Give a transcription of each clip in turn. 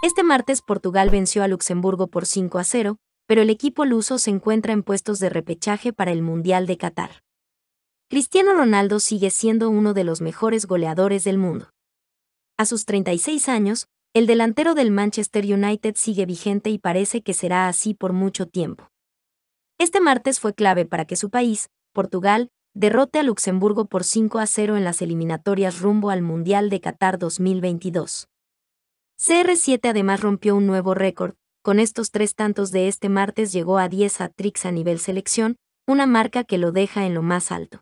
Este martes Portugal venció a Luxemburgo por 5 a 0, pero el equipo luso se encuentra en puestos de repechaje para el Mundial de Qatar. Cristiano Ronaldo sigue siendo uno de los mejores goleadores del mundo. A sus 36 años, el delantero del Manchester United sigue vigente y parece que será así por mucho tiempo. Este martes fue clave para que su país, Portugal, derrote a Luxemburgo por 5 a 0 en las eliminatorias rumbo al Mundial de Qatar 2022. CR7 además rompió un nuevo récord, con estos tres tantos de este martes llegó a 10 a Trix a nivel selección, una marca que lo deja en lo más alto.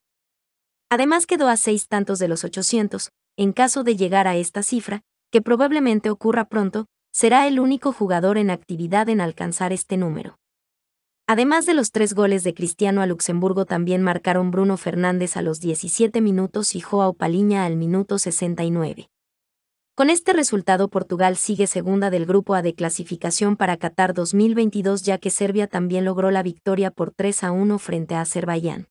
Además quedó a seis tantos de los 800, en caso de llegar a esta cifra, que probablemente ocurra pronto, será el único jugador en actividad en alcanzar este número. Además de los tres goles de Cristiano a Luxemburgo también marcaron Bruno Fernández a los 17 minutos y Joao Paliña al minuto 69. Con este resultado Portugal sigue segunda del grupo A de clasificación para Qatar 2022 ya que Serbia también logró la victoria por 3 a 1 frente a Azerbaiyán.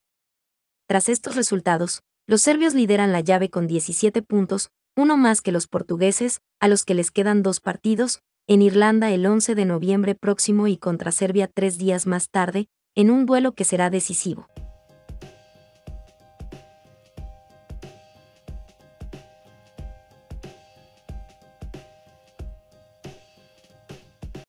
Tras estos resultados, los serbios lideran la llave con 17 puntos, uno más que los portugueses, a los que les quedan dos partidos, en Irlanda el 11 de noviembre próximo y contra Serbia tres días más tarde, en un duelo que será decisivo.